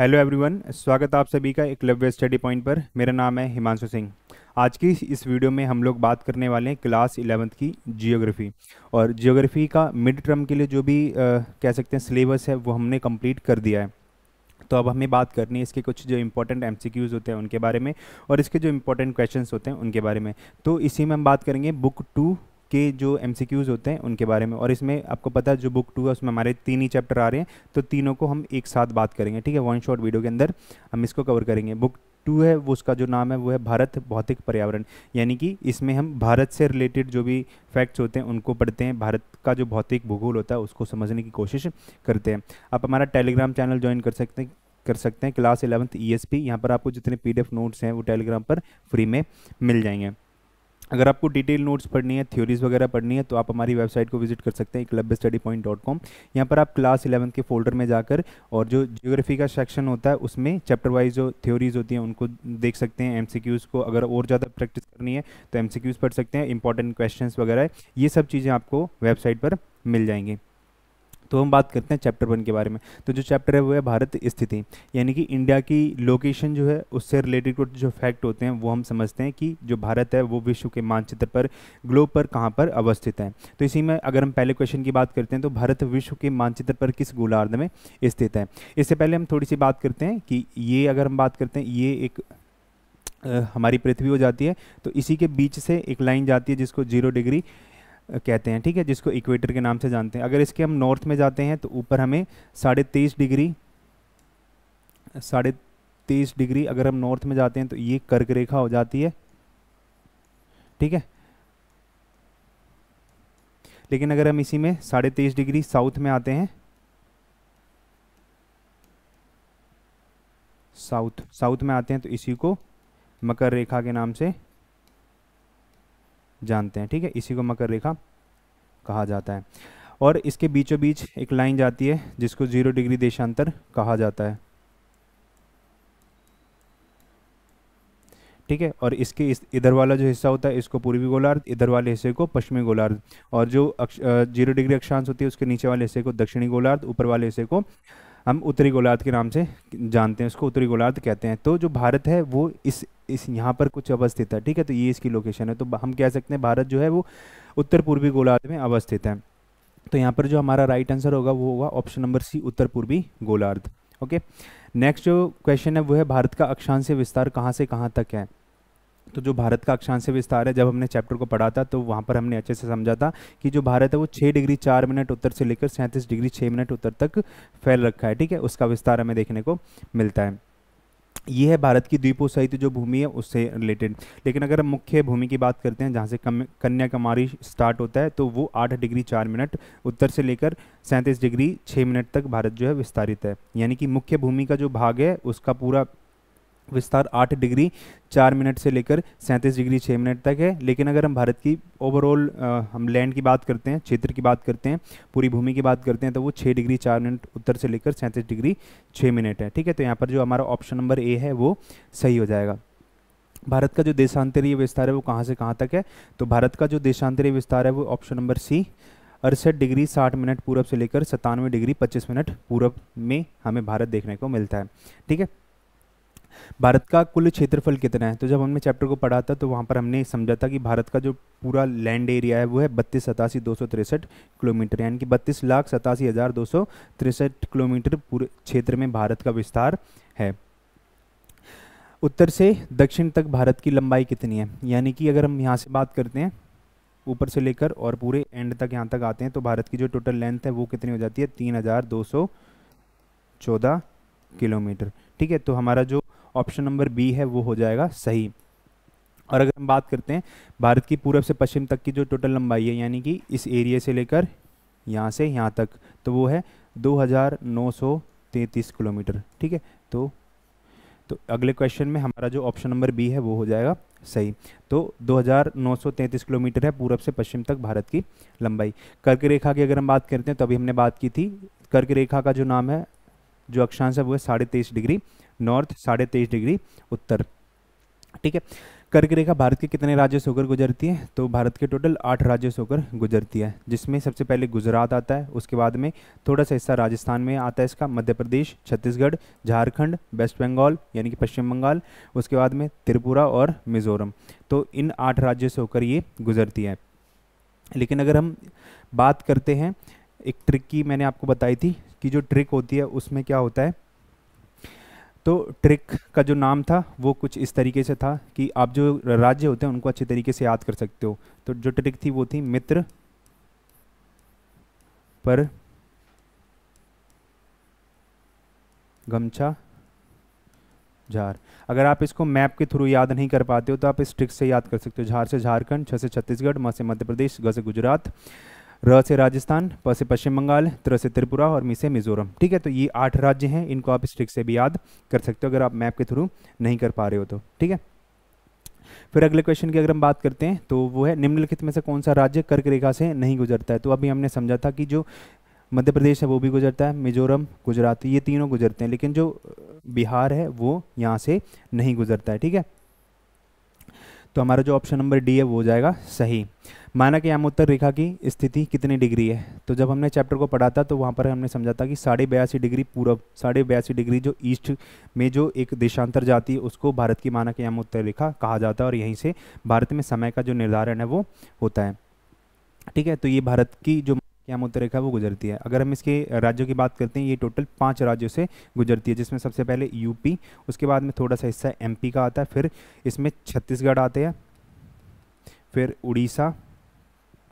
Hello everyone स्वागत आप सभी का एक लव्य स्टडी पॉइंट पर मेरा नाम है हिमांशु सिंह आज की इस वीडियो में हम लोग बात करने वाले हैं क्लास इलेवंथ की जियोग्राफ़ी और जियोग्राफ़ी का मिड टर्म के लिए जो भी आ, कह सकते हैं सिलेबस है वो हमने कंप्लीट कर दिया है तो अब हमें बात करनी है इसके कुछ जो इंपॉर्टेंट एम होते हैं उनके बारे में और इसके जो इंपॉर्टेंट क्वेश्चन होते हैं उनके बारे में तो इसी में हम बात करेंगे बुक टू के जो एम होते हैं उनके बारे में और इसमें आपको पता है जो बुक टू है उसमें हमारे तीन ही चैप्टर आ रहे हैं तो तीनों को हम एक साथ बात करेंगे ठीक है वन शॉट वीडियो के अंदर हम इसको कवर करेंगे बुक टू है वो उसका जो नाम है वो है भारत भौतिक पर्यावरण यानी कि इसमें हम भारत से रिलेटेड जो भी फैक्ट्स होते हैं उनको पढ़ते हैं भारत का जो भौतिक भूगोल होता है उसको समझने की कोशिश करते हैं आप हमारा टेलीग्राम चैनल ज्वाइन कर सकते हैं कर सकते हैं class eleventh E S P यहाँ पर आपको जितने पी नोट्स हैं वो टेलीग्राम पर फ्री में मिल जाएंगे अगर आपको डिटेल नोट्स पढ़नी है थ्योरीज वगैरह पढ़नी है तो आप हमारी वेबसाइट को विजिट कर सकते हैं club study point dot com यहाँ पर आप क्लास इलेवंथ के फोल्डर में जाकर और जो जियोग्राफी का सेक्शन होता है उसमें चैप्टर वाइज जो थ्योरीज होती हैं उनको देख सकते हैं एम को अगर और ज़्यादा प्रैक्टिस करनी है तो एम पढ़ सकते हैं इंपॉर्टेंट क्वेश्चन वगैरह ये सब चीज़ें आपको वेबसाइट पर मिल जाएंगी तो हम बात करते हैं चैप्टर वन के बारे में तो जो चैप्टर है वो है भारत स्थिति यानी कि इंडिया की लोकेशन जो है उससे रिलेटेड जो फैक्ट होते हैं वो हम समझते हैं कि जो भारत है वो विश्व के मानचित्र पर ग्लोब पर कहाँ पर अवस्थित है तो इसी में अगर हम पहले क्वेश्चन की बात करते हैं तो भारत विश्व के मानचित्र पर किस गोलार्ध में स्थित है इससे पहले हम थोड़ी सी बात करते हैं कि ये अगर हम बात करते हैं ये एक हमारी पृथ्वी हो जाती है तो इसी के बीच से एक लाइन जाती है जिसको जीरो डिग्री कहते हैं ठीक है जिसको इक्वेटर के नाम से जानते हैं अगर इसके हम नॉर्थ में जाते हैं तो ऊपर हमें साढ़े तेईस डिग्री साढ़े तेईस डिग्री अगर हम नॉर्थ में जाते हैं तो ये कर्क रेखा हो जाती है ठीक है लेकिन अगर हम इसी में साढ़े तेईस डिग्री साउथ में आते हैं साउथ साउथ में आते हैं तो इसी को मकर रेखा के नाम से जानते हैं ठीक है इसी को मकर रेखा कहा जाता है और इसके बीचों बीच एक लाइन जाती है जिसको जीरो डिग्री देशांतर कहा जाता है ठीक है और इसके इस इधर वाला जो हिस्सा होता है इसको पूर्वी गोलार्ध इधर वाले हिस्से को पश्चिमी गोलार्ध और जो अक्ष जीरो डिग्री अक्षांश होती है उसके नीचे वाले हिस्से को दक्षिणी गोलार्ध ऊपर वाले हिस्से को हम उत्तरी गोलार्ध के नाम से जानते हैं उसको उत्तरी गोलार्ध कहते हैं तो जो भारत है वो इस इस यहाँ पर कुछ अवस्थित है ठीक है तो ये इसकी लोकेशन है तो हम कह सकते हैं भारत जो है वो उत्तर पूर्वी गोलार्ध में अवस्थित है तो यहाँ पर जो हमारा राइट आंसर होगा वो होगा ऑप्शन नंबर सी उत्तर पूर्वी गोलार्ध ओके नेक्स्ट जो क्वेश्चन है वो है भारत का अक्षांश विस्तार कहाँ से कहाँ तक है तो जो भारत का अक्षांश विस्तार है जब हमने चैप्टर को पढ़ा था तो वहाँ पर हमने अच्छे से समझा था कि जो भारत है वो छः डिग्री चार मिनट उत्तर से लेकर सैंतीस डिग्री छः मिनट उत्तर तक फैल रखा है ठीक है उसका विस्तार हमें देखने को मिलता है ये है भारत की द्वीपों सहित जो भूमि है उससे रिलेटेड लेकिन अगर हम मुख्य भूमि की बात करते हैं जहाँ से कन्याकुमारी स्टार्ट होता है तो वो आठ डिग्री चार मिनट उत्तर से लेकर सैंतीस डिग्री छः मिनट तक भारत जो है विस्तारित है यानी कि मुख्य भूमि का जो भाग है उसका पूरा विस्तार आठ डिग्री चार मिनट से लेकर सैंतीस डिग्री छः मिनट तक है लेकिन अगर हम भारत की ओवरऑल हम लैंड की बात करते हैं क्षेत्र की बात करते हैं पूरी भूमि की बात करते हैं तो वो छः डिग्री चार मिनट उत्तर से लेकर सैंतीस डिग्री छः मिनट है ठीक है तो यहाँ पर जो हमारा ऑप्शन नंबर ए है वो सही हो जाएगा भारत का जो देशांतरीय विस्तार है वो कहाँ से कहाँ तक है तो भारत का जो देशांतरीय विस्तार है वो ऑप्शन नंबर सी अड़सठ डिग्री साठ मिनट पूर्व से लेकर सतानवे डिग्री पच्चीस मिनट पूर्व में हमें भारत देखने को मिलता है ठीक है भारत का कुल क्षेत्रफल कितना है तो जब हमने चैप्टर को पढ़ा था तो वहाँ पर हमने समझा था कि भारत का जो पूरा लैंड एरिया है वो है बत्तीस सतासी दो सौ तिरसठ किलोमीटर यानी कि बत्तीस लाख सतासी हज़ार दो सौ तिरसठ किलोमीटर पूरे क्षेत्र में भारत का विस्तार है उत्तर से दक्षिण तक भारत की लंबाई कितनी है यानी कि अगर हम यहाँ से बात करते हैं ऊपर से लेकर और पूरे एंड तक यहाँ तक आते हैं तो भारत की जो टोटल लेंथ है वो कितनी हो जाती है तीन हज़ार दो सौ चौदह किलोमीटर ठीक है तो हमारा जो ऑप्शन नंबर बी है वो हो जाएगा सही और अगर हम बात करते हैं भारत की पूरब से पश्चिम तक की जो टोटल लंबाई है यानी कि इस एरिया से लेकर यहाँ से यहाँ तक तो वो है 2933 किलोमीटर ठीक है तो तो अगले क्वेश्चन में हमारा जो ऑप्शन नंबर बी है वो हो जाएगा सही तो 2933 किलोमीटर है पूरब से पश्चिम तक भारत की लंबाई कर्क रेखा की अगर हम बात करते हैं तो अभी हमने बात की थी कर्क रेखा का जो नाम है जो अक्षांश है वो है साढ़े तेईस डिग्री नॉर्थ साढ़े तेईस डिग्री उत्तर ठीक है कर्क रेखा भारत के कितने राज्यों से होकर गुजरती है तो भारत के टोटल आठ राज्यों से होकर गुजरती है जिसमें सबसे पहले गुजरात आता है उसके बाद में थोड़ा सा हिस्सा राजस्थान में आता है इसका मध्य प्रदेश छत्तीसगढ़ झारखंड वेस्ट बंगाल यानी कि पश्चिम बंगाल उसके बाद में त्रिपुरा और मिजोरम तो इन आठ राज्यों से होकर ये गुजरती है लेकिन अगर हम बात करते हैं एक ट्रिक की मैंने आपको बताई थी कि जो ट्रिक होती है उसमें क्या होता है तो ट्रिक का जो नाम था वो कुछ इस तरीके से था कि आप जो राज्य होते हैं उनको अच्छे तरीके से याद कर सकते हो तो जो ट्रिक थी वो थी मित्र पर गमछा झार अगर आप इसको मैप के थ्रू याद नहीं कर पाते हो तो आप इस ट्रिक से याद कर सकते हो झार से झारखंड छ से छत्तीसगढ़ म से मध्य प्रदेश ग से गुजरात र से राजस्थान प से पश्चिम बंगाल त्र से त्रिपुरा और मी से मिजोरम ठीक है तो ये आठ राज्य हैं इनको आप इस से भी याद कर सकते हो अगर आप मैप के थ्रू नहीं कर पा रहे हो तो ठीक है फिर अगले क्वेश्चन की अगर हम बात करते हैं तो वो है निम्नलिखित में से कौन सा राज्य कर्क रेखा से नहीं गुजरता है तो अभी हमने समझा था कि जो मध्य प्रदेश है वो भी गुजरता है मिजोरम गुजरात ये तीनों गुजरते हैं लेकिन जो बिहार है वो यहाँ से नहीं गुजरता है ठीक है तो हमारा जो ऑप्शन नंबर डी है वो हो जाएगा सही माना कि यामोत्तर रेखा की स्थिति कितनी डिग्री है तो जब हमने चैप्टर को पढ़ा था तो वहाँ पर हमने समझा था कि साढ़े बयासी डिग्री पूर्व साढ़े बयासी डिग्री जो ईस्ट में जो एक देशांतर जाती है उसको भारत की मानक यामोत्तर रेखा कहा जाता है और यहीं से भारत में समय का जो निर्धारण है वो होता है ठीक है तो ये भारत की जो क्या मध्य रेखा वो गुजरती है अगर हम इसके राज्यों की बात करते हैं ये टोटल पाँच राज्यों से गुजरती है जिसमें सबसे पहले यूपी उसके बाद में थोड़ा सा हिस्सा एमपी का आता है फिर इसमें छत्तीसगढ़ आते हैं फिर उड़ीसा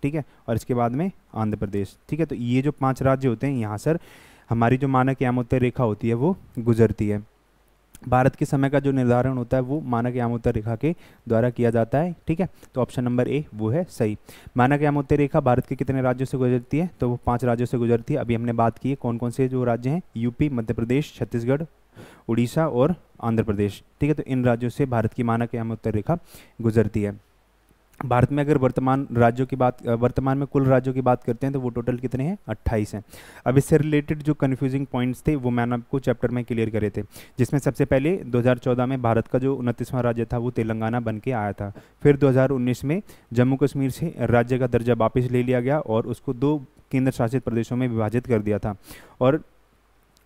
ठीक है और इसके बाद में आंध्र प्रदेश ठीक है तो ये जो पाँच राज्य होते हैं यहाँ सर हमारी जो मानक यामोत्तर रेखा होती है वो गुजरती है भारत के समय का जो निर्धारण होता है वो मानक यामोत्तर रेखा के द्वारा किया जाता है ठीक है तो ऑप्शन नंबर ए वो है सही मानक यामोत्तर रेखा भारत के कितने राज्यों से गुजरती है तो वो पांच राज्यों से गुजरती है अभी हमने बात की है कौन कौन से जो राज्य हैं यूपी मध्य प्रदेश छत्तीसगढ़ उड़ीसा और आंध्र प्रदेश ठीक है तो इन राज्यों से भारत की मानक यामोत्तर रेखा गुजरती है भारत में अगर वर्तमान राज्यों की बात वर्तमान में कुल राज्यों की बात करते हैं तो वो टोटल कितने हैं 28 हैं अब इससे रिलेटेड जो कन्फ्यूजिंग पॉइंट्स थे वो मैंने आपको चैप्टर में क्लियर करे थे जिसमें सबसे पहले 2014 में भारत का जो उनतीसवां राज्य था वो तेलंगाना बन के आया था फिर 2019 में जम्मू कश्मीर से राज्य का दर्जा वापस ले लिया गया और उसको दो केंद्र शासित प्रदेशों में विभाजित कर दिया था और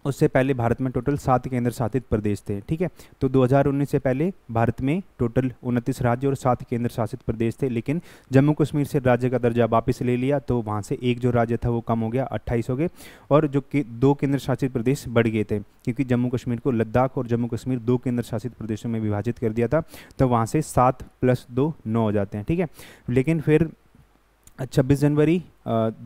उससे पहले भारत में टोटल सात केंद्र शासित प्रदेश थे ठीक है तो 2019 से पहले भारत में टोटल उनतीस राज्य और सात केंद्र शासित प्रदेश थे लेकिन जम्मू कश्मीर से राज्य का दर्जा वापस ले लिया तो वहाँ से एक जो राज्य था वो कम हो गया अट्ठाईस हो गए और जो के दो केंद्र शासित प्रदेश बढ़ गए थे क्योंकि जम्मू कश्मीर को लद्दाख और जम्मू कश्मीर दो केंद्र शासित प्रदेशों में विभाजित कर दिया था तो वहाँ से सात प्लस दो नौ हो जाते हैं ठीक है लेकिन फिर छब्बीस जनवरी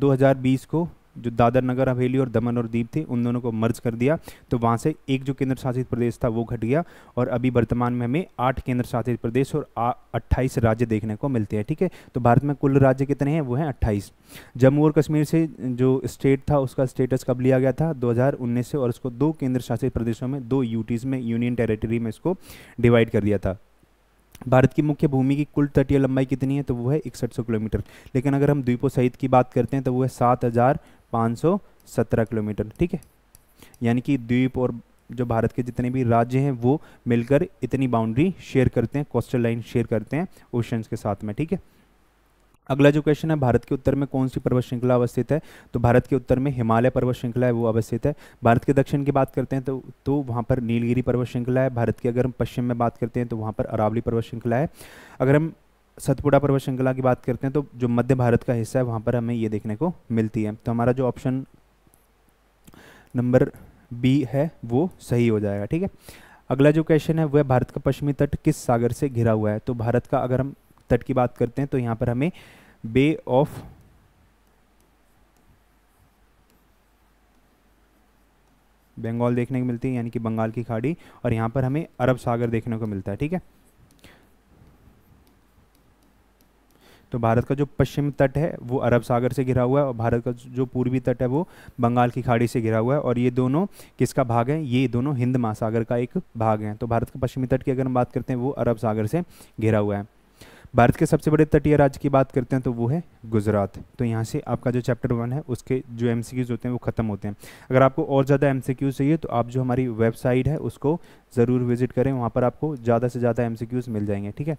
2020 को जो दादर नगर हवेली और दमन और दीप थे उन दोनों को मर्ज कर दिया तो वहाँ से एक जो केंद्र शासित प्रदेश था वो घट गया और अभी वर्तमान में हमें आठ केंद्र शासित प्रदेश और अट्ठाईस राज्य देखने को मिलते हैं ठीक है तो भारत में कुल राज्य कितने हैं वो हैं अट्ठाईस जम्मू और कश्मीर से जो स्टेट था उसका स्टेटस कब लिया गया था दो से और उसको दो केंद्र शासित प्रदेशों में दो यूटीज़ में यूनियन टेरेटरी में इसको डिवाइड कर दिया था भारत की मुख्य भूमि की कुल तटीय लंबाई कितनी है तो वो है इकसठ सौ किलोमीटर लेकिन अगर हम द्वीपों सहित की बात करते हैं तो वो है सात हज़ार पाँच सौ सत्रह किलोमीटर ठीक है यानी कि द्वीप और जो भारत के जितने भी राज्य हैं वो मिलकर इतनी बाउंड्री शेयर करते हैं कोस्टल लाइन शेयर करते हैं ओशंस के साथ में ठीक है अगला जो क्वेश्चन है भारत के उत्तर में कौन सी पर्वत श्रृंखला अवस्थित है तो भारत के उत्तर में हिमालय पर्वत श्रृंखला है वो अवस्थित है भारत के दक्षिण की बात करते हैं तो तो वहाँ पर नीलगिरी पर्वत श्रृंखला है भारत की अगर हम पश्चिम में बात करते हैं तो वहाँ पर अरावली पर्वत श्रृंखला है अगर हम सतपुड़ा पर्वत श्रृंखला की बात करते हैं तो जो मध्य भारत का हिस्सा है वहाँ पर हमें ये देखने को मिलती है तो हमारा जो ऑप्शन नंबर बी है वो सही हो जाएगा ठीक है अगला जो क्वेश्चन है वह भारत का पश्चिमी तट किस सागर से घिरा हुआ है तो भारत का अगर हम तट की बात करते हैं तो यहाँ पर हमें बे ऑफ बंगाल देखने को मिलती है यानी कि बंगाल की खाड़ी और यहां पर हमें अरब सागर देखने को मिलता है ठीक है तो भारत का जो पश्चिम तट है वो अरब सागर से घिरा हुआ है और भारत का जो पूर्वी तट है वो बंगाल की खाड़ी से घिरा हुआ है और ये दोनों किसका भाग है ये दोनों हिंद महासागर का एक भाग है तो भारत के पश्चिमी तट की अगर हम बात करते हैं वो अरब सागर से घिरा हुआ है भारत के सबसे बड़े तटीय राज्य की बात करते हैं तो वो है गुजरात तो यहाँ से आपका जो चैप्टर वन है उसके जो एम होते हैं वो ख़त्म होते हैं अगर आपको और ज़्यादा एम चाहिए तो आप जो हमारी वेबसाइट है उसको ज़रूर विजिट करें वहाँ पर आपको ज़्यादा से ज़्यादा एम मिल जाएंगे ठीक है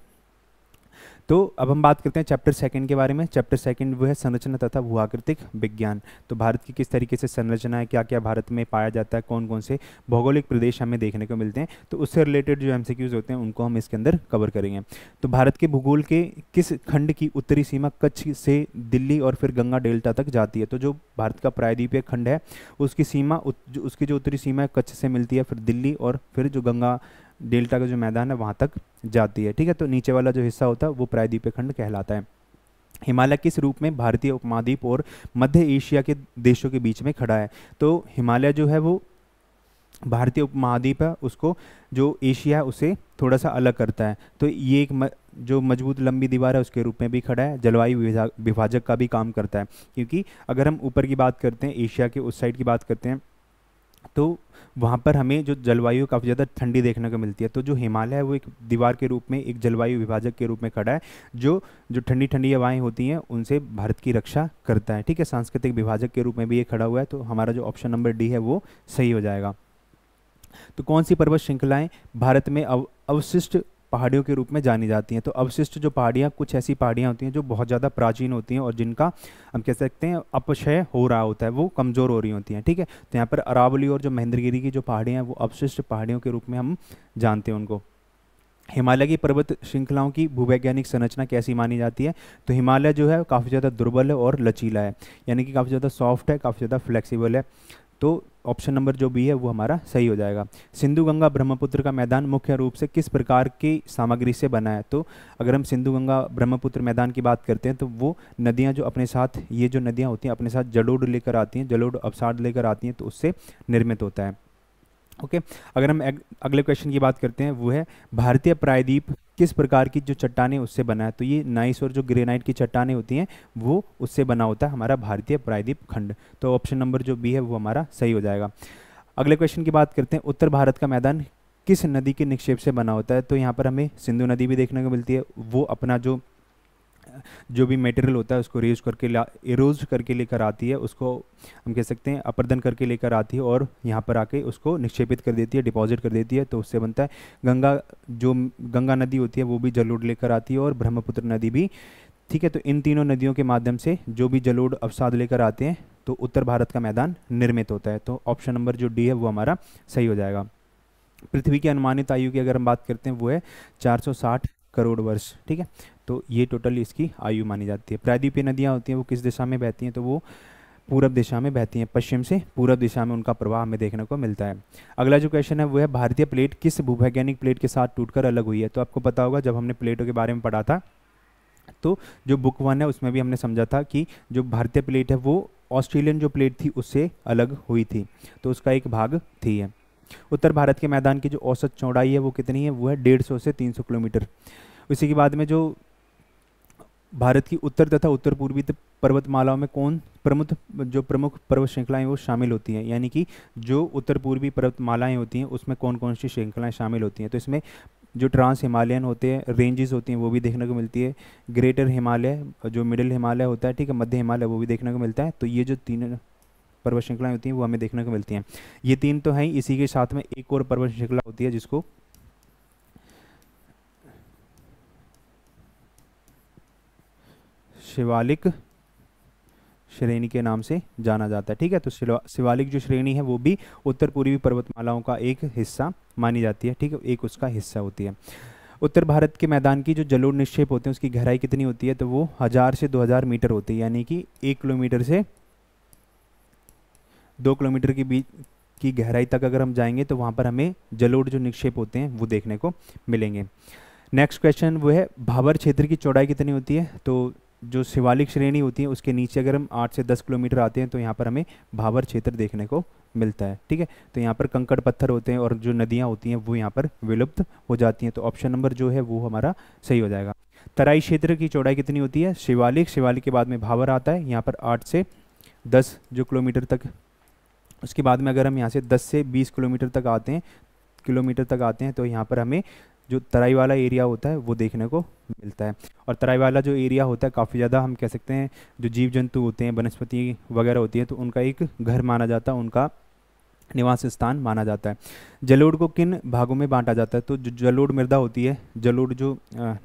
तो अब हम बात करते हैं चैप्टर सेकंड के बारे में चैप्टर सेकंड वो है संरचना तथा भूआकृतिक विज्ञान तो भारत की किस तरीके से संरचना है क्या क्या भारत में पाया जाता है कौन कौन से भौगोलिक प्रदेश हमें देखने को मिलते हैं तो उससे रिलेटेड जो एम होते हैं उनको हम इसके अंदर कवर करेंगे तो भारत के भूगोल के किस खंड की उत्तरी सीमा कच्छ से दिल्ली और फिर गंगा डेल्टा तक जाती है तो जो भारत का प्रायद्वीपीय खंड है उसकी सीमा उसकी जो उत्तरी सीमा है कच्छ से मिलती है फिर दिल्ली और फिर जो गंगा डेल्टा का जो मैदान है वहाँ तक जाती है ठीक है तो नीचे वाला जो हिस्सा होता है वो प्रायद्वीप खंड कहलाता है हिमालय किस रूप में भारतीय उपमहाद्वीप और मध्य एशिया के देशों के बीच में खड़ा है तो हिमालय जो है वो भारतीय उपमहाद्वीप है उसको जो एशिया है उसे थोड़ा सा अलग करता है तो ये एक म, जो मजबूत लंबी दीवार है उसके रूप में भी खड़ा है जलवायु विभाजक का भी काम करता है क्योंकि अगर हम ऊपर की बात करते हैं एशिया के उस साइड की बात करते हैं तो वहाँ पर हमें जो जलवायु काफ़ी ज़्यादा ठंडी देखने को मिलती है तो जो हिमालय है वो एक दीवार के रूप में एक जलवायु विभाजक के रूप में खड़ा है जो जो ठंडी ठंडी हवाएं होती हैं उनसे भारत की रक्षा करता है ठीक है सांस्कृतिक विभाजक के रूप में भी ये खड़ा हुआ है तो हमारा जो ऑप्शन नंबर डी है वो सही हो जाएगा तो कौन सी पर्वत श्रृंखलाएं भारत में अव, अवशिष्ट पहाड़ियों के रूप में जानी जाती हैं तो अवशिष्ट जो पहाड़ियाँ कुछ ऐसी पहाड़ियाँ होती हैं जो बहुत ज़्यादा प्राचीन होती हैं और जिनका हम कह सकते हैं अपक्षय हो रहा होता है वो कमज़ोर हो रही होती हैं ठीक है तो यहाँ पर अरावली और जो महेंद्रगिरी की जो पहाड़ियाँ हैं वो अवशिष्ट पहाड़ियों के रूप में हम जानते हैं उनको हिमालय की पर्वत श्रृंखलाओं की भूवैज्ञानिक संरचना कैसी मानी जाती है तो हिमालय जो है काफ़ी ज़्यादा दुर्बल है और लचीला है यानी कि काफ़ी ज़्यादा सॉफ्ट है काफ़ी ज़्यादा फ्लेक्सिबल है तो ऑप्शन नंबर जो भी है वो हमारा सही हो जाएगा सिंधु गंगा ब्रह्मपुत्र का मैदान मुख्य रूप से किस प्रकार की सामग्री से बना है तो अगर हम सिंधु गंगा ब्रह्मपुत्र मैदान की बात करते हैं तो वो नदियाँ जो अपने साथ ये जो नदियाँ होती हैं अपने साथ जलोड़ लेकर आती हैं जलोड़ अवसाद लेकर आती हैं तो उससे निर्मित होता है ओके okay? अगर हम अगले क्वेश्चन की बात करते हैं वो है भारतीय प्रायद्वीप किस प्रकार की जो चट्टाने उससे बना है तो ये नाइस और जो ग्रेनाइट की चट्टाने होती हैं वो उससे बना होता है हमारा भारतीय प्रायद्वीप खंड तो ऑप्शन नंबर जो बी है वो हमारा सही हो जाएगा अगले क्वेश्चन की बात करते हैं उत्तर भारत का मैदान किस नदी के निक्षेप से बना होता है तो यहाँ पर हमें सिंधु नदी भी देखने को मिलती है वो अपना जो जो भी मटेरियल होता है उसको रेज करके एरोज करके लेकर आती है उसको हम कह सकते हैं अपर्दन करके लेकर आती है और यहाँ पर आके उसको निक्षेपित कर देती है डिपॉजिट कर देती है तो उससे बनता है गंगा जो गंगा नदी होती है वो भी जलोड लेकर आती है और ब्रह्मपुत्र नदी भी ठीक है तो इन तीनों नदियों के माध्यम से जो भी जलोड अवसाद लेकर आते हैं तो उत्तर भारत का मैदान निर्मित होता है तो ऑप्शन नंबर जो डी है वो हमारा सही हो जाएगा पृथ्वी की अनुमानित आयु की अगर हम बात करते हैं वो है 460 करोड़ वर्ष ठीक है तो ये टोटल इसकी आयु मानी जाती है प्रायद्वीपीय नदियाँ होती हैं वो किस दिशा में बहती हैं तो वो पूरब दिशा में बहती हैं पश्चिम से पूरब दिशा में उनका प्रवाह हमें देखने को मिलता है अगला जो क्वेश्चन है वो है भारतीय प्लेट किस भूवैज्ञानिक प्लेट के साथ टूटकर अलग हुई है तो आपको पता होगा जब हमने प्लेटों के बारे में पढ़ा था तो जो बुक वन है उसमें भी हमने समझा था कि जो भारतीय प्लेट है वो ऑस्ट्रेलियन जो प्लेट थी उससे अलग हुई थी तो उसका एक भाग थी है उत्तर भारत के मैदान की जो औसत चौड़ाई है वो कितनी है वो है डेढ़ से तीन किलोमीटर उसी के बाद में जो भारत की उत्तर तथा उत्तर पूर्वी पर्वतमालाओं में कौन प्रमुख जो प्रमुख पर्वत श्रृंखलाएं वो शामिल होती हैं यानी कि जो उत्तर पूर्वी पर्वतमालाएं होती हैं उसमें कौन कौन सी श्रृंखलाएं शामिल होती हैं तो इसमें जो ट्रांस हिमालयन होते हैं रेंजेस होती हैं वो भी देखने को मिलती है ग्रेटर हिमालय जो मिडिल हिमालय होता है ठीक है मध्य हिमालय वो भी देखने को मिलता है तो ये जो तीन पर्वत श्रृंखलाएं होती हैं वो हमें देखने को मिलती हैं ये तीन तो हैं इसी के साथ में एक और पर्वत श्रृंखला होती है जिसको शिवालिक श्रेणी के नाम से जाना जाता है ठीक है तो शिवालिक जो श्रेणी है वो भी उत्तर पूर्वी पर्वतमालाओं का एक हिस्सा मानी जाती है ठीक है एक उसका हिस्सा होती है उत्तर भारत के मैदान की जो जलोढ़ निक्षेप होते हैं उसकी गहराई कितनी होती है तो वो हज़ार से दो हजार मीटर होती है यानी कि एक किलोमीटर से दो किलोमीटर के बीच की गहराई तक अगर हम जाएंगे तो वहाँ पर हमें जलोढ़ जो निक्षेप होते हैं वो देखने को मिलेंगे नेक्स्ट क्वेश्चन वो है भाबर क्षेत्र की चौड़ाई कितनी होती है तो जो शिवालिक श्रेणी होती है उसके नीचे अगर हम आठ से दस किलोमीटर आते हैं तो यहाँ पर हमें भावर क्षेत्र देखने को मिलता है ठीक है तो यहाँ पर कंकड़ पत्थर होते हैं और जो नदियाँ होती हैं वो यहाँ पर विलुप्त हो जाती हैं तो ऑप्शन नंबर जो है वो हमारा सही हो जाएगा तराई क्षेत्र की चौड़ाई कितनी होती है शिवालिक शिवालिक के बाद में भावर आता है यहाँ पर आठ से दस जो किलोमीटर तक उसके बाद में अगर हम यहाँ से दस से बीस किलोमीटर तक आते हैं किलोमीटर तक आते हैं तो यहाँ पर हमें जो तराई वाला एरिया होता है वो देखने को मिलता है और तराई वाला जो एरिया होता है काफ़ी ज़्यादा हम कह सकते हैं जो जीव जंतु होते हैं वनस्पति वगैरह होती हैं तो उनका एक घर माना जाता है उनका निवास स्थान माना जाता है जलोड़ को किन भागों में बांटा जाता है तो जो जलोड़ मृदा होती है जलोड़ जो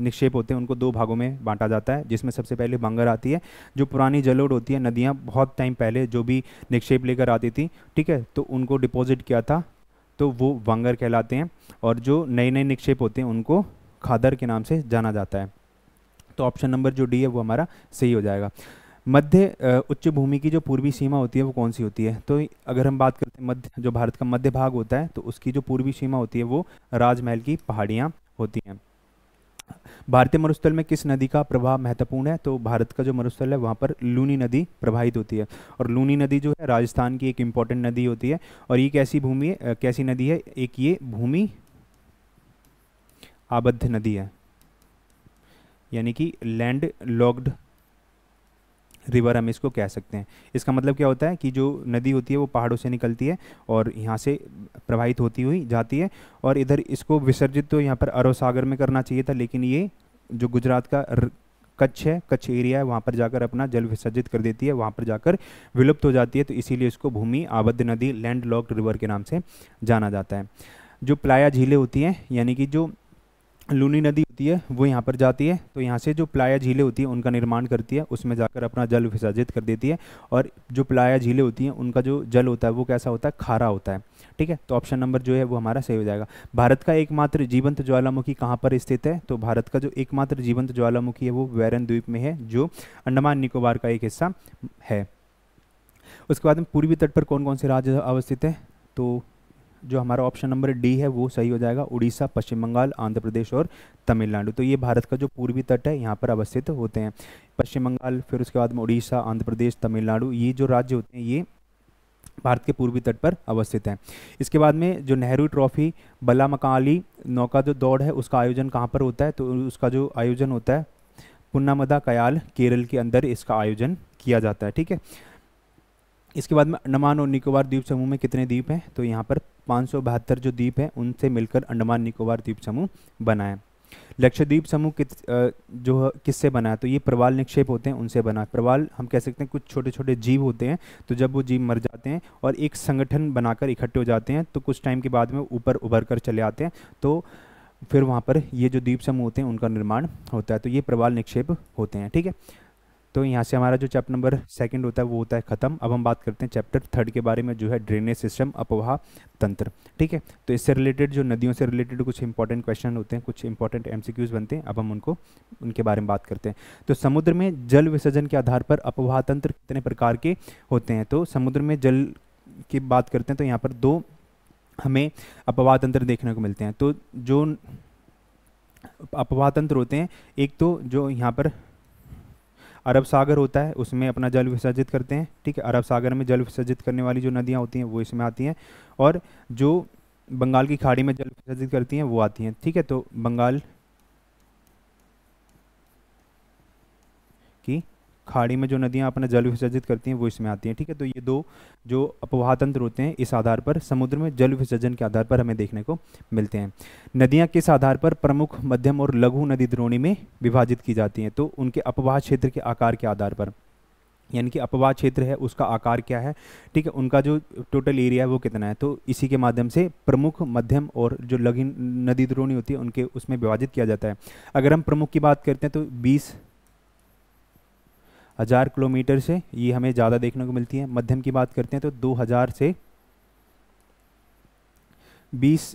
निक्षेप होते हैं उनको दो भागों में बांटा जाता है जिसमें सबसे पहले बंगर आती है जो पुरानी जलोड़ होती है नदियाँ बहुत टाइम पहले जो भी निक्षेप लेकर आती थी ठीक है तो उनको डिपॉजिट किया था तो वो वंगर कहलाते हैं और जो नए नए निक्षेप होते हैं उनको खादर के नाम से जाना जाता है तो ऑप्शन नंबर जो डी है वो हमारा सही हो जाएगा मध्य उच्च भूमि की जो पूर्वी सीमा होती है वो कौन सी होती है तो अगर हम बात करते हैं मध्य जो भारत का मध्य भाग होता है तो उसकी जो पूर्वी सीमा होती है वो राजमहल की पहाड़ियाँ होती हैं भारतीय मरुस्थल में किस नदी का प्रभाव महत्वपूर्ण है तो भारत का जो मरुस्थल है वहाँ पर लूनी नदी प्रभावित होती है और लूनी नदी जो है राजस्थान की एक इम्पॉर्टेंट नदी होती है और ये कैसी भूमि है कैसी नदी है एक ये भूमि आबद्ध नदी है यानी कि लैंड लॉक्ड रिवर हम इसको कह सकते हैं इसका मतलब क्या होता है कि जो नदी होती है वो पहाड़ों से निकलती है और यहाँ से प्रवाहित होती हुई जाती है और इधर इसको विसर्जित तो यहाँ पर अरव सागर में करना चाहिए था लेकिन ये जो गुजरात का कच्छ है कच्छ एरिया है वहाँ पर जाकर अपना जल विसर्जित कर देती है वहाँ पर जाकर विलुप्त हो जाती है तो इसीलिए इसको भूमि आबद्ध नदी लैंड लॉक्ड रिवर के नाम से जाना जाता है जो प्लाया झीलें होती हैं यानी कि जो लूनी नदी होती है वो यहाँ पर जाती है तो यहाँ से जो प्लाया झीलें होती है उनका निर्माण करती है उसमें जाकर अपना जल विसर्जित कर देती है और जो प्लाया झीलें होती हैं उनका जो जल होता है वो कैसा होता है खारा होता है ठीक है तो ऑप्शन नंबर जो है वो हमारा सही हो जाएगा भारत का एकमात्र जीवंत ज्वालामुखी कहाँ पर स्थित है तो भारत का जो एकमात्र जीवंत ज्वालामुखी है वो वैरन द्वीप में है जो अंडमान निकोबार का एक हिस्सा है उसके बाद में पूर्वी तट पर कौन कौन से राज्य अवस्थित है तो जो हमारा ऑप्शन नंबर डी है वो सही हो जाएगा उड़ीसा पश्चिम बंगाल आंध्र प्रदेश और तमिलनाडु तो ये भारत का जो पूर्वी तट है यहाँ पर अवस्थित होते हैं पश्चिम बंगाल फिर उसके बाद में उड़ीसा आंध्र प्रदेश तमिलनाडु ये जो राज्य होते हैं ये भारत के पूर्वी तट पर अवस्थित हैं इसके बाद में जो नेहरू ट्रॉफी बला मकाली नौका जो दौड़ है उसका आयोजन कहाँ पर होता है तो उसका जो आयोजन होता है पुन्नामदा कयाल केरल के अंदर इसका आयोजन किया जाता है ठीक है इसके बाद में अंडमान और निकोबार द्वीप समूह में कितने द्वीप हैं तो यहाँ पर पाँच जो द्वीप हैं उनसे मिलकर अंडमान निकोबार द्वीप समूह बना है लक्षद्वीप समूह कित जो किससे बना है तो ये प्रवाल निक्षेप होते हैं उनसे बना प्रवाल हम कह सकते हैं कुछ छोटे छोटे जीव होते हैं तो जब वो जीव मर जाते हैं और एक संगठन बनाकर इकट्ठे हो जाते हैं तो कुछ टाइम के बाद में ऊपर उभर कर चले आते हैं तो फिर वहाँ पर ये जो द्वीप समूह होते हैं उनका निर्माण होता है तो ये प्रवाल निक्षेप होते हैं ठीक है तो यहाँ से हमारा जो चैप्टर नंबर सेकंड होता है वो होता है ख़त्म अब हम बात करते हैं चैप्टर थर्ड के बारे में जो है ड्रेनेज सिस्टम अपवाह तंत्र ठीक है तो इससे रिलेटेड जो नदियों से रिलेटेड कुछ इंपॉर्टेंट क्वेश्चन होते हैं कुछ इंपॉर्टेंट एम बनते हैं अब हम उनको उनके बारे में बात करते हैं तो समुद्र में जल विसर्जन के आधार पर अपवाह तंत्र कितने प्रकार के होते हैं तो समुद्र में जल की बात करते हैं तो यहाँ पर दो हमें अपवाह तंत्र देखने को मिलते हैं तो जो अपवाह तंत्र होते हैं एक तो जो यहाँ पर अरब सागर होता है उसमें अपना जल विसर्जित करते हैं ठीक है अरब सागर में जल विसर्जित करने वाली जो नदियाँ होती हैं वो इसमें आती हैं और जो बंगाल की खाड़ी में जल विसर्जित करती हैं वो आती हैं ठीक है तो बंगाल की खाड़ी में जो नदियाँ अपना जल विसर्जित करती हैं वो इसमें आती हैं ठीक है तो ये दो जो अपवाह तंत्र होते हैं इस आधार पर समुद्र में जल विसर्जन के आधार पर हमें देखने को मिलते हैं नदियाँ किस आधार पर प्रमुख मध्यम और लघु नदी द्रोणी में विभाजित की जाती हैं तो उनके अपवाह क्षेत्र के आकार के आधार पर यानी कि अपवाह क्षेत्र है उसका आकार क्या है ठीक है उनका जो टोटल एरिया है वो कितना है तो इसी के माध्यम से प्रमुख मध्यम और जो लघु नदी द्रोणी होती है उनके उसमें विभाजित किया जाता है अगर हम प्रमुख की बात करते हैं तो बीस हज़ार किलोमीटर से ये हमें ज़्यादा देखने को मिलती है मध्यम की बात करते हैं तो दो हज़ार से बीस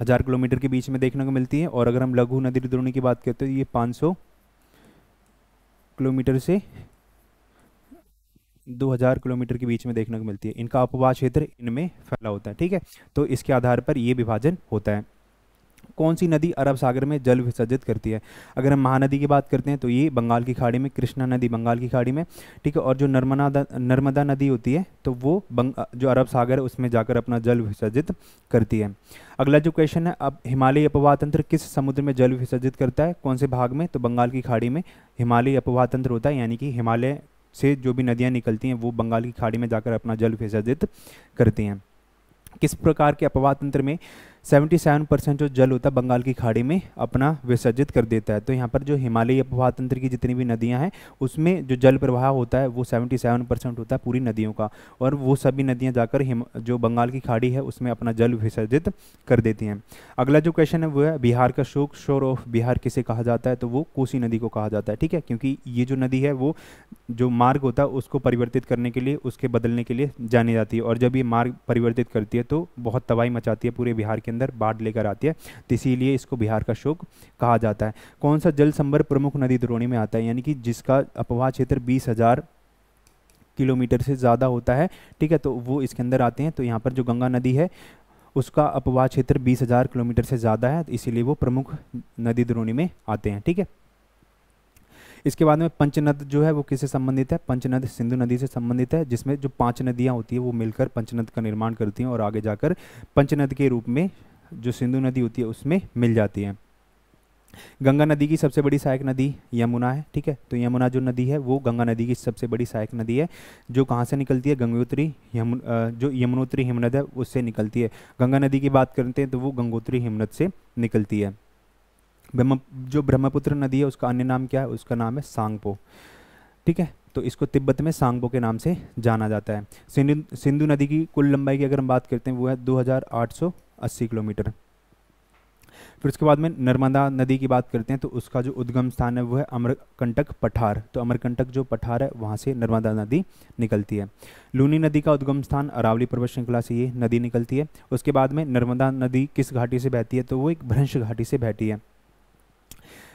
हज़ार किलोमीटर के बीच में देखने को मिलती है और अगर हम लघु नदी द्रोणी की बात करते हैं तो ये पाँच सौ किलोमीटर से 2000 किलोमीटर के बीच में देखने को मिलती है इनका अपवाह क्षेत्र इनमें फैला होता है ठीक है तो इसके आधार पर ये विभाजन होता है कौन सी नदी अरब सागर में जल विसर्जित करती है अगर हम महानदी की बात करते हैं तो ये बंगाल की खाड़ी में कृष्णा नदी बंगाल की खाड़ी में ठीक है और जो नर्मदा नर्मदा नदी होती है तो वो बंग जो अरब सागर है उसमें जाकर अपना जल विसर्जित करती है अगला जो क्वेश्चन है अब हिमालयी अपवातंत्र किस समुद्र में जल विसर्जित करता है कौन से भाग में तो बंगाल की खाड़ी में हिमालयी अपवातंत्र तंत्र होता है यानी कि हिमालय से जो भी नदियाँ निकलती हैं वो बंगाल की खाड़ी में जाकर अपना जल विसर्जित करती हैं किस प्रकार के अपवातंत्र तंत्र में 77 परसेंट जो जल होता है बंगाल की खाड़ी में अपना विसर्जित कर देता है तो यहाँ पर जो हिमालयी अपवाह की जितनी भी नदियाँ हैं उसमें जो जल प्रवाह होता है वो 77 परसेंट होता है पूरी नदियों का और वो सभी नदियाँ जाकर जो बंगाल की खाड़ी है उसमें अपना जल विसर्जित कर देती हैं अगला जो क्वेश्चन है वो है बिहार का शोक शोर ऑफ बिहार किसे कहा जाता है तो वो कोसी नदी को कहा जाता है ठीक है क्योंकि ये जो नदी है वो जो मार्ग होता है उसको परिवर्तित करने के लिए उसके बदलने के लिए जानी जाती है और जब ये मार्ग परिवर्तित करती है तो बहुत तबाही मचाती है पूरे बिहार के अंदर बाढ़ लेकर आती है तो इसीलिए इसको बिहार का शोक कहा जाता है कौन सा जल संबर प्रमुख नदी द्रोणी में आता है यानी कि जिसका अपवाह क्षेत्र बीस हज़ार किलोमीटर से ज़्यादा होता है ठीक है तो वो इसके अंदर आते हैं तो यहाँ पर जो गंगा नदी है उसका अपवाह क्षेत्र बीस हज़ार किलोमीटर से ज़्यादा है तो इसीलिए वो प्रमुख नदी द्रोणी में आते हैं ठीक है इसके बाद में पंचनद जो है वो किससे संबंधित है पंचनद सिंधु नदी से संबंधित है जिसमें जो पांच नदियाँ होती है वो मिलकर पंचनद का निर्माण करती हैं और आगे जाकर पंचनद के रूप में जो सिंधु नदी होती है उसमें मिल जाती है गंगा नदी की सबसे बड़ी सहायक नदी यमुना है ठीक है तो यमुना जो नदी है वो गंगा नदी की सबसे बड़ी सहायक नदी है जो कहाँ से निकलती है गंगोत्री यमुन जो यमुनोत्री हिमनद है उससे निकलती है गंगा नदी की बात करते हैं तो वो गंगोत्री हिमनद से निकलती है ब्रह्म जो ब्रह्मपुत्र नदी है उसका अन्य नाम क्या है उसका नाम है सांगपो ठीक है तो इसको तिब्बत में सांगपो के नाम से जाना जाता है सिंधु सिंधु नदी की कुल लंबाई की अगर हम बात करते हैं वो है 2880 किलोमीटर फिर उसके बाद में नर्मदा नदी की बात करते हैं तो उसका जो उद्गम स्थान है वो है अमरकंटक पठार तो अमरकंटक जो पठार है वहाँ से नर्मदा नदी निकलती है लूनी नदी का उद्गम स्थान अरावली पर्वत श्रृंखला से ये नदी निकलती है उसके बाद में नर्मदा नदी किस घाटी से बहती है तो वो एक भ्रंश घाटी से बहती है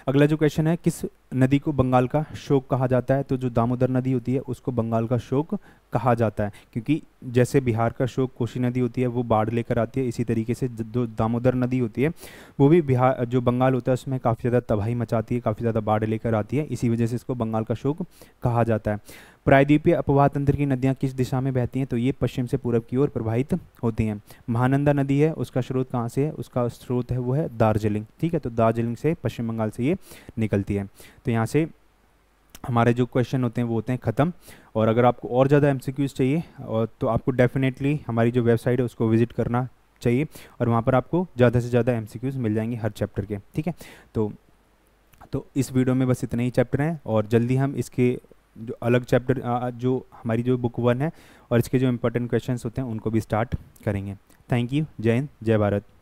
अगला जो क्वेश्चन है किस नदी को बंगाल का शोक कहा जाता है तो जो दामोदर नदी होती है उसको बंगाल का शोक कहा जाता है क्योंकि जैसे बिहार का शोक कोशी नदी होती है वो बाढ़ लेकर आती है इसी तरीके से जो दामोदर नदी होती है वो भी बिहार जो बंगाल होता है उसमें काफ़ी ज़्यादा तबाही मचाती है काफ़ी ज़्यादा बाढ़ लेकर आती है इसी वजह से इसको बंगाल का शोक कहा जाता है प्रायद्वीपीय अपवाह तंत्र की नदियाँ किस दिशा में बहती हैं तो ये पश्चिम से पूर्व की ओर प्रवाहित होती हैं महानंदा नदी है उसका स्रोत कहाँ से है उसका स्रोत है वो है दार्जिलिंग ठीक है तो दार्जिलिंग से पश्चिम बंगाल से ये निकलती है तो यहाँ से हमारे जो क्वेश्चन होते हैं वो होते हैं ख़त्म और अगर आपको और ज़्यादा एम चाहिए और तो आपको डेफिनेटली हमारी जो वेबसाइट है उसको विजिट करना चाहिए और वहाँ पर आपको ज़्यादा से ज़्यादा एम मिल जाएंगे हर चैप्टर के ठीक है तो तो इस वीडियो में बस इतने ही चैप्टर हैं और जल्दी हम इसके जो अलग चैप्टर जो हमारी जो बुक वन है और इसके जो इम्पोर्टेंट क्वेश्चन होते हैं उनको भी स्टार्ट करेंगे थैंक यू जय हिंद जय भारत